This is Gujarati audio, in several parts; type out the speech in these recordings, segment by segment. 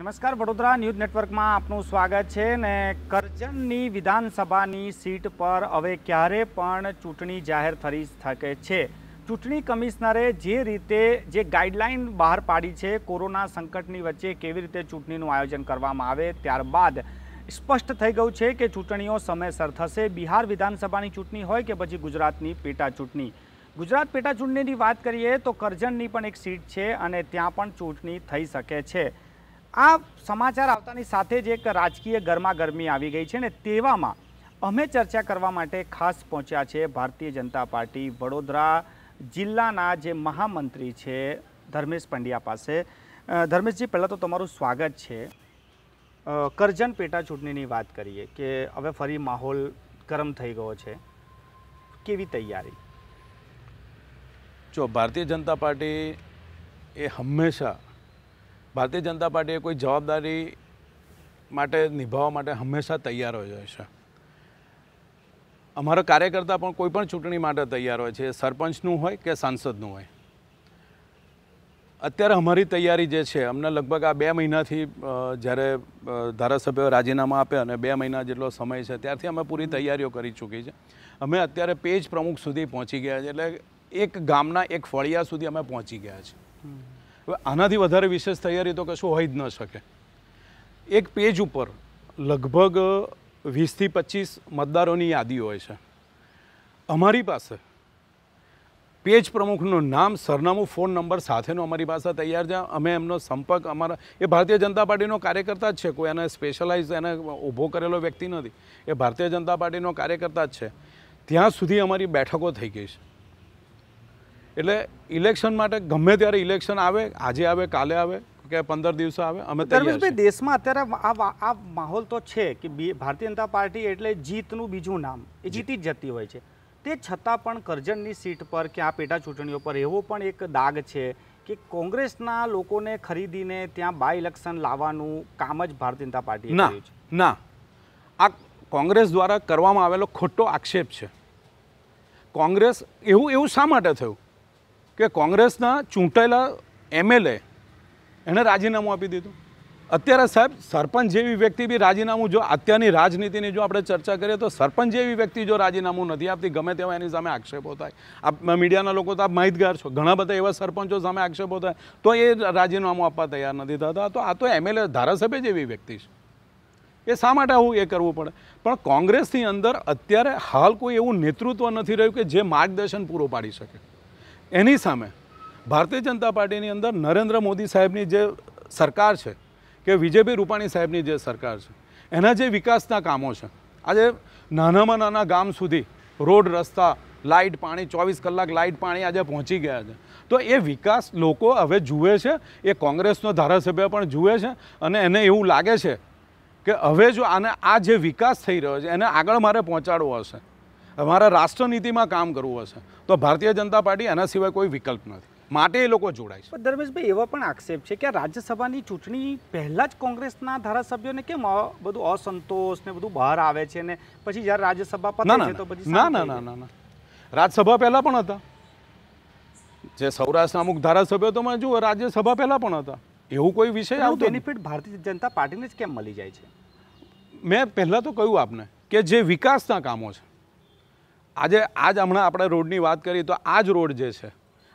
નમસ્કાર વડોદરા ન્યૂઝ નેટવર્કમાં આપનું સ્વાગત છે ને કરજણની વિધાનસભાની સીટ પર હવે ક્યારે પણ ચૂંટણી જાહેર થઈ શકે છે ચૂંટણી કમિશનરે જે રીતે જે ગાઈડલાઇન બહાર પાડી છે કોરોના સંકટની વચ્ચે કેવી રીતે ચૂંટણીનું આયોજન કરવામાં આવે ત્યારબાદ સ્પષ્ટ થઈ ગયું છે કે ચૂંટણીઓ સમયસર થશે બિહાર વિધાનસભાની ચૂંટણી હોય કે પછી ગુજરાતની પેટા ચૂંટણી ગુજરાત પેટા ચૂંટણીની વાત કરીએ તો કરજણની પણ એક સીટ છે અને ત્યાં પણ ચૂંટણી થઈ શકે છે આ સમાચાર આવતાની સાથે જ એક રાજકીય ગરમાગરમી આવી ગઈ છે ને તેવામાં અમે ચર્ચા કરવા માટે ખાસ પહોંચ્યા છે ભારતીય જનતા પાર્ટી વડોદરા જિલ્લાના જે મહામંત્રી છે ધર્મેશ પંડ્યા પાસે ધર્મેશજી પહેલાં તો તમારું સ્વાગત છે કરજણ પેટા ચૂંટણીની વાત કરીએ કે હવે ફરી માહોલ ગરમ થઈ ગયો છે કેવી તૈયારી જો ભારતીય જનતા પાર્ટી એ હંમેશા ભારતીય જનતા પાર્ટીએ કોઈ જવાબદારી માટે નિભાવવા માટે હંમેશા તૈયાર હોય છે અમારા કાર્યકર્તા પણ કોઈ પણ ચૂંટણી માટે તૈયાર હોય છે સરપંચનું હોય કે સાંસદનું હોય અત્યારે અમારી તૈયારી જે છે અમને લગભગ આ બે મહિનાથી જ્યારે ધારાસભ્યો રાજીનામા આપે અને બે મહિના જેટલો સમય છે ત્યારથી અમે પૂરી તૈયારીઓ કરી ચૂકી છે અમે અત્યારે પેજ પ્રમુખ સુધી પહોંચી ગયા છે એટલે એક ગામના એક ફળિયા સુધી અમે પહોંચી ગયા છીએ હવે આનાથી વધારે વિશેષ તૈયારી તો કશું હોઈ જ ન શકે એક પેજ ઉપર લગભગ વીસથી પચીસ મતદારોની યાદી હોય છે અમારી પાસે પેજ પ્રમુખનું નામ સરનામું ફોન નંબર સાથેનો અમારી પાસે તૈયાર છે અમે એમનો સંપર્ક અમારા એ ભારતીય જનતા પાર્ટીનો કાર્યકર્તા જ છે કોઈ એને સ્પેશિયલાઇઝ એને ઊભો કરેલો વ્યક્તિ નથી એ ભારતીય જનતા પાર્ટીનો કાર્યકર્તા જ છે ત્યાં સુધી અમારી બેઠકો થઈ ગઈ છે એટલે ઇલેક્શન માટે ગમે ત્યારે ઇલેક્શન આવે આજે આવે કાલે આવે કે પંદર દિવસે આવે અમે ધર્મેશભાઈ દેશમાં અત્યારે આ માહોલ તો છે કે ભારતીય જનતા પાર્ટી એટલે જીતનું બીજું નામ એ જીતી જ જતી હોય છે તે છતાં પણ કરજણની સીટ પર કે આ પેટા ચૂંટણીઓ પર એવો પણ એક દાગ છે કે કોંગ્રેસના લોકોને ખરીદીને ત્યાં બાય ઇલેક્શન લાવવાનું કામ જ ભારતીય જનતા પાર્ટી ના ના આ કોંગ્રેસ દ્વારા કરવામાં આવેલો ખોટો આક્ષેપ છે કોંગ્રેસ એવું એવું શા માટે થયું કે કોંગ્રેસના ચૂંટાયેલા એમએલએ એણે રાજીનામું આપી દીધું અત્યારે સાહેબ સરપંચ જેવી વ્યક્તિ બી રાજીનામું જો અત્યારની રાજનીતિની જો આપણે ચર્ચા કરીએ તો સરપંચ જેવી વ્યક્તિ જો રાજીનામું નથી આપતી ગમે તેવા એની સામે આક્ષેપો થાય આપ મીડિયાના લોકો તો આપ માહિતગાર છો ઘણા બધા એવા સરપંચો સામે આક્ષેપો થાય તો એ રાજીનામું આપવા તૈયાર નથી થતા તો આ તો એમએલએ ધારાસભ્ય જેવી વ્યક્તિ છે એ શા માટે આવું એ કરવું પડે પણ કોંગ્રેસની અંદર અત્યારે હાલ કોઈ એવું નેતૃત્વ નથી રહ્યું કે જે માર્ગદર્શન પૂરું પાડી શકે એની સામે ભારતીય જનતા પાર્ટીની અંદર નરેન્દ્ર મોદી સાહેબની જે સરકાર છે કે વિજયભાઈ રૂપાણી સાહેબની જે સરકાર છે એના જે વિકાસના કામો છે આજે નાનામાં નાના ગામ સુધી રોડ રસ્તા લાઇટ પાણી ચોવીસ કલાક લાઇટ પાણી આજે પહોંચી ગયા છે તો એ વિકાસ લોકો હવે જુએ છે એ કોંગ્રેસનો ધારાસભ્ય પણ જુએ છે અને એને એવું લાગે છે કે હવે જો આને આ જે વિકાસ થઈ રહ્યો છે એને આગળ મારે પહોંચાડવો હશે અમારા રાષ્ટ્રનીતિમાં કામ કરવું હશે તો ભારતીય જનતા પાર્ટી એના સિવાય કોઈ વિકલ્પ નથી માટે એ લોકો જોડાય છે ધર્મેશભાઈ એવા પણ આક્ષેપ છે કે રાજ્યસભાની ચૂંટણી પહેલાં જ કોંગ્રેસના ધારાસભ્યોને કેમ બધું અસંતોષ ને બધું બહાર આવે છે ને પછી જ્યારે રાજ્યસભા પતે છે તો પછી ના ના ના ના રાજ્યસભા પહેલાં પણ હતા જે સૌરાષ્ટ્રના અમુક ધારાસભ્યો તો જુઓ રાજ્યસભા પહેલાં પણ હતા એવું કોઈ વિષય આવતો બેનિફિટ ભારતીય જનતા પાર્ટીને જ કેમ મળી જાય છે મેં પહેલાં તો કહ્યું આપને કે જે વિકાસના કામો છે આજે આજ હમણાં આપણે રોડની વાત કરીએ તો આ જ રોડ જે છે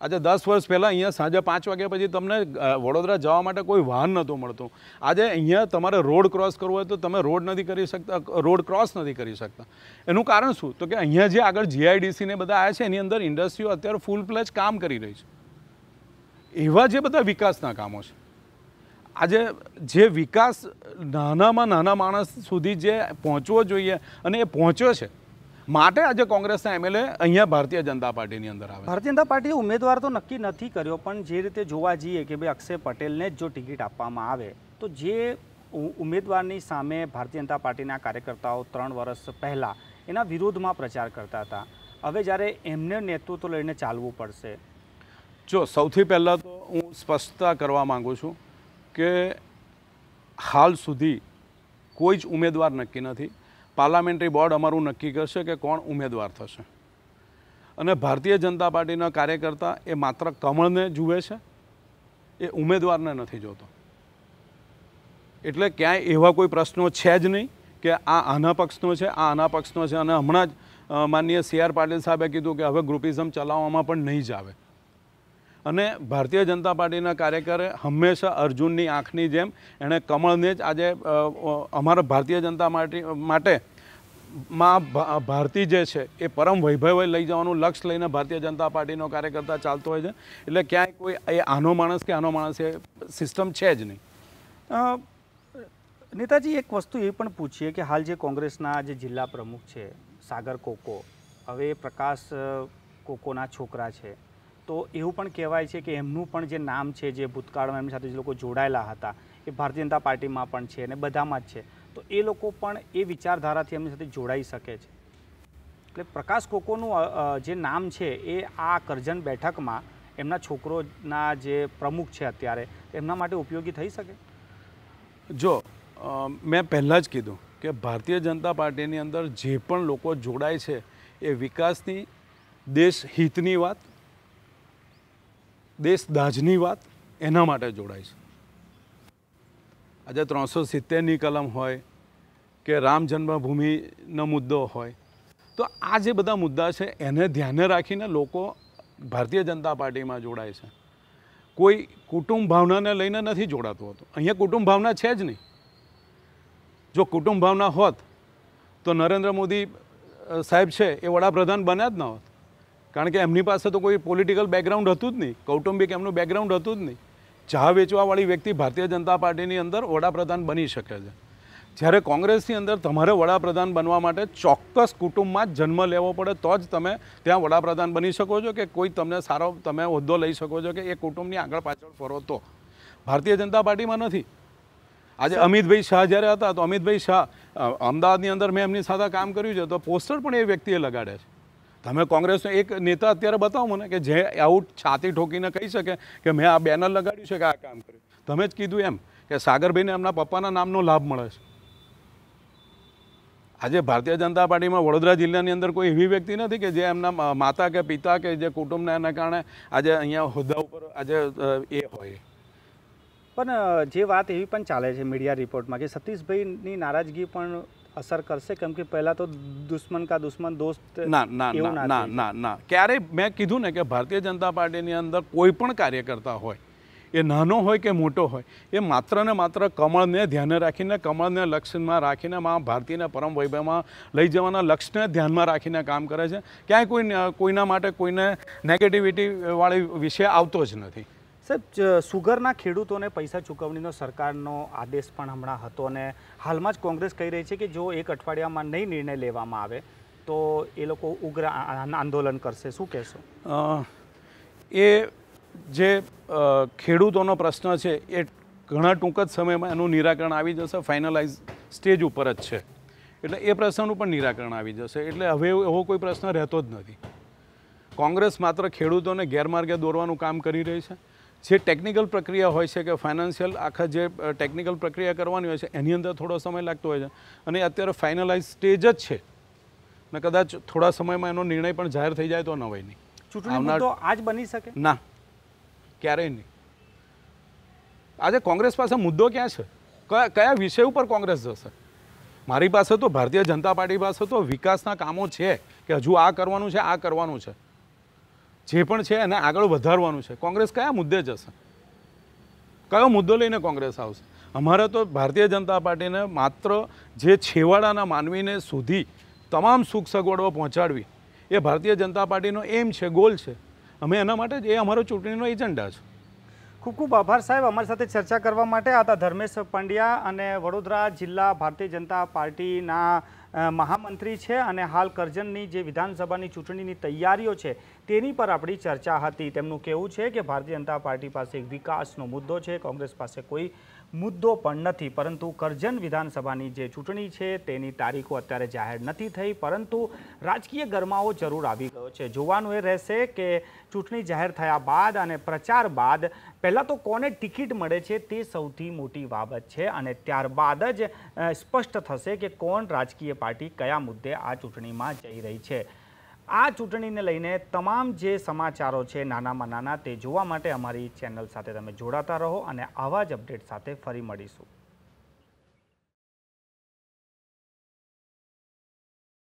આજે દસ વર્ષ પહેલાં અહીંયા સાંજે પાંચ વાગ્યા પછી તમને વડોદરા જવા માટે કોઈ વાહન નહોતું મળતું આજે અહીંયા તમારે રોડ ક્રોસ કરવો હોય તો તમે રોડ નથી કરી શકતા રોડ ક્રોસ નથી કરી શકતા એનું કારણ શું તો કે અહીંયા જે આગળ જીઆઈડીસીને બધા આવ્યા છે એની અંદર ઇન્ડસ્ટ્રીઓ અત્યારે ફૂલ પ્લેજ કામ કરી રહી છે એવા જે બધા વિકાસના કામો છે આજે જે વિકાસ નાનામાં નાના માણસ સુધી જે પહોંચવો જોઈએ અને એ પહોંચ્યો છે માટે આજે કોંગ્રેસના એમએલએ અહીંયા ભારતીય જનતા પાર્ટીની અંદર આવે ભારતીય જનતા પાર્ટીએ ઉમેદવાર તો નક્કી નથી કર્યો પણ જે રીતે જોવા જઈએ કે ભાઈ અક્ષય પટેલને જ જો ટિકિટ આપવામાં આવે તો જે ઉમેદવારની સામે ભારતીય જનતા પાર્ટીના કાર્યકર્તાઓ ત્રણ વર્ષ પહેલાં એના વિરોધમાં પ્રચાર કરતા હતા હવે જ્યારે એમને નેતૃત્વ લઈને ચાલવું પડશે જો સૌથી પહેલાં તો હું સ્પષ્ટતા કરવા માગું છું કે હાલ સુધી કોઈ જ ઉમેદવાર નક્કી નથી પાર્લામેન્ટરી બોર્ડ અમારું નક્કી કરશે કે કોણ ઉમેદવાર થશે અને ભારતીય જનતા પાર્ટીના કાર્યકર્તા એ માત્ર કમળને જુએ છે એ ઉમેદવારને નથી જોતો એટલે ક્યાંય એવા કોઈ પ્રશ્નો છે જ નહીં કે આ આના પક્ષનો છે આ આના પક્ષનો છે અને હમણાં જ માનનીય સી આર પાટીલ સાહેબે કીધું કે હવે ગ્રુપિઝમ ચલાવવામાં પણ નહીં જ આવે અને ભારતીય જનતા પાર્ટીના કાર્યકરે હંમેશા અર્જુનની આંખની જેમ એણે કમળને જ આજે અમારા ભારતીય જનતા પાર્ટી માટે માં ભારતી જે છે એ પરમ વૈભવે લઈ જવાનું લક્ષ્ય લઈને ભારતીય જનતા પાર્ટીનો કાર્યકર્તા ચાલતો હોય છે એટલે ક્યાંય કોઈ એ આનો માણસ કે આનો માણસ એ સિસ્ટમ છે જ નહીં નેતાજી એક વસ્તુ એ પણ પૂછીએ કે હાલ જે કોંગ્રેસના જે જિલ્લા પ્રમુખ છે સાગર કોકો હવે પ્રકાશ કોકોના છોકરા છે તો એવું પણ કહેવાય છે કે એમનું પણ જે નામ છે જે ભૂતકાળમાં એમની સાથે જે લોકો જોડાયેલા હતા એ ભારતીય જનતા પાર્ટીમાં પણ છે અને બધામાં જ છે તો એ લોકો પણ એ વિચારધારાથી એમની સાથે જોડાઈ શકે છે એટલે પ્રકાશ કોકોનું જે નામ છે એ આ કરજણ બેઠકમાં એમના છોકરોના જે પ્રમુખ છે અત્યારે એમના માટે ઉપયોગી થઈ શકે જો મેં પહેલાં જ કીધું કે ભારતીય જનતા પાર્ટીની અંદર જે પણ લોકો જોડાય છે એ વિકાસની દેશહિતની વાત દેશ દાજની વાત એના માટે જોડાય છે આજે ત્રણસો સિત્તેરની કલમ હોય કે રામ જન્મભૂમિનો મુદ્દો હોય તો આ જે બધા મુદ્દા છે એને ધ્યાને રાખીને લોકો ભારતીય જનતા પાર્ટીમાં જોડાય છે કોઈ કુટુંબ ભાવનાને લઈને નથી જોડાતું હતું અહીંયા કુટુંબ ભાવના છે જ નહીં જો કુટુંબ ભાવના હોત તો નરેન્દ્ર મોદી સાહેબ છે એ વડાપ્રધાન બન્યા જ ન હોત કારણ કે એમની પાસે તો કોઈ પોલિટિકલ બેકગ્રાઉન્ડ હતું જ નહીં કૌટુંબિક એમનું બેકગ્રાઉન્ડ હતું જ નહીં ચા વેચવાવાળી વ્યક્તિ ભારતીય જનતા પાર્ટીની અંદર વડાપ્રધાન બની શકે છે જ્યારે કોંગ્રેસની અંદર તમારે વડાપ્રધાન બનવા માટે ચોક્કસ કુટુંબમાં જ જન્મ લેવો પડે તો જ તમે ત્યાં વડાપ્રધાન બની શકો છો કે કોઈ તમને સારો તમે હોદ્દો લઈ શકો છો કે એ કુટુંબની આગળ પાછળ ફરો તો ભારતીય જનતા પાર્ટીમાં નથી આજે અમિતભાઈ શાહ જ્યારે હતા તો અમિતભાઈ શાહ અમદાવાદની અંદર મેં એમની સાથે કામ કર્યું છે તો પોસ્ટર પણ એ વ્યક્તિએ લગાડ્યા છે તમે કોંગ્રેસનો એક નેતા અત્યારે બતાવો મને કે જે આઉટ છાતી ઠોકીને કહી શકે કે મેં આ બેનર લગાડ્યું છે કે આ કામ કર્યું તમે જ કીધું એમ કે સાગરભાઈને એમના પપ્પાના નામનો લાભ મળે છે આજે ભારતીય જનતા પાર્ટીમાં વડોદરા જિલ્લાની અંદર કોઈ એવી વ્યક્તિ નથી કે જે એમના માતા કે પિતા કે જે કુટુંબના એના કારણે આજે અહીંયા હોદ્દા ઉપર આજે એ હોય પણ જે વાત એવી પણ ચાલે છે મીડિયા રિપોર્ટમાં કે સતીશભાઈની નારાજગી પણ અસર કરશે કેમ કે પહેલા તો દુશ્મન કા દુશ્મન દોસ્ત ના ના ના ના ના ના ક્યારે મેં કીધું ને કે ભારતીય જનતા પાર્ટીની અંદર કોઈ પણ કાર્યકર્તા હોય એ નાનો હોય કે મોટો હોય એ માત્ર ને માત્ર કમળને ધ્યાને રાખીને કમળને લક્ષ્યમાં રાખીને મા ભારતીયને પરમ વૈભવમાં લઈ જવાના લક્ષ્યને ધ્યાનમાં રાખીને કામ કરે છે ક્યાંય કોઈ કોઈના માટે કોઈને નેગેટિવિટીવાળી વિષય આવતો જ નથી સાહેબ સુગરના ખેડૂતોને પૈસા ચૂકવણીનો સરકારનો આદેશ પણ હમણાં હતો અને હાલમાં જ કોંગ્રેસ કહી રહી છે કે જો એક અઠવાડિયામાં નહીં નિર્ણય લેવામાં આવે તો એ લોકો ઉગ્ર આંદોલન કરશે શું કહેશો એ જે ખેડૂતોનો પ્રશ્ન છે એ ઘણા ટૂંક જ સમયમાં એનું નિરાકરણ આવી જશે ફાઇનલાઇઝ સ્ટેજ ઉપર જ છે એટલે એ પ્રશ્નનું પણ નિરાકરણ આવી જશે એટલે હવે એવો કોઈ પ્રશ્ન રહેતો જ નથી કોંગ્રેસ માત્ર ખેડૂતોને ગેરમાર્ગે દોરવાનું કામ કરી રહી છે જે ટેકનિકલ પ્રક્રિયા હોય છે કે ફાઇનાન્શિયલ આખા જે ટેકનિકલ પ્રક્રિયા કરવાની હોય છે એની અંદર થોડો સમય લાગતો હોય છે અને અત્યારે ફાઇનલાઇઝ સ્ટેજ જ છે ને કદાચ થોડા સમયમાં એનો નિર્ણય પણ જાહેર થઈ જાય તો નવાય નહીં ચૂંટણી તો આજ બની શકે ના ક્યારેય નહીં આજે કોંગ્રેસ પાસે મુદ્દો ક્યાં છે કયા કયા વિષય ઉપર કોંગ્રેસ જશે મારી પાસે તો ભારતીય જનતા પાર્ટી પાસે તો વિકાસના કામો છે કે હજુ આ કરવાનું છે આ કરવાનું છે જે પણ છે એને આગળ વધારવાનું છે કોંગ્રેસ કયા મુદ્દે જશે કયો મુદ્દો લઈને કોંગ્રેસ આવશે અમારે તો ભારતીય જનતા પાર્ટીને માત્ર જે છેવાડાના માનવીને સુધી તમામ સુખ સગવડો પહોંચાડવી એ ભારતીય જનતા પાર્ટીનો એમ છે ગોલ છે અમે એના માટે જ એ અમારો ચૂંટણીનો એજન્ડા છે ખૂબ ખૂબ આભાર સાહેબ અમારી સાથે ચર્ચા કરવા માટે હતા ધર્મેશ પંડ્યા અને વડોદરા જિલ્લા ભારતીય જનતા પાર્ટીના મહામંત્રી છે અને હાલ કરજણની જે વિધાનસભાની ચૂંટણીની તૈયારીઓ છે તેની પર આપણી ચર્ચા હતી તેમનું કહેવું છે કે ભારતીય જનતા પાર્ટી પાસે વિકાસનો મુદ્દો છે કોંગ્રેસ પાસે કોઈ મુદ્દો પણ નથી પરંતુ કરજણ વિધાનસભાની જે ચૂંટણી છે તેની તારીખો અત્યારે જાહેર નથી થઈ પરંતુ રાજકીય ગરમાવો જરૂર આવી ગયો છે જોવાનું એ રહેશે કે ચૂંટણી જાહેર થયા બાદ અને પ્રચાર બાદ પહેલાં તો કોને ટિકિટ મળે છે તે સૌથી મોટી બાબત છે અને ત્યારબાદ જ સ્પષ્ટ થશે કે કોણ રાજકીય પાર્ટી કયા મુદ્દે આ ચૂંટણીમાં જઈ રહી છે આ ચૂંટણીને લઈને તમામ જે સમાચારો છે નાનામાં નાના તે જોવા માટે અમારી ચેનલ સાથે તમે જોડાતા રહો અને આવા જ અપડેટ સાથે ફરી મળીશું